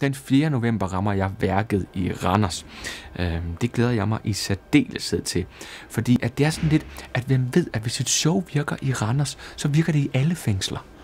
Den 4. november rammer jeg værket i Randers. Øhm, det glæder jeg mig i særdeleshed til. Fordi at det er sådan lidt, at hvem ved, at hvis et show virker i Randers, så virker det i alle fængsler.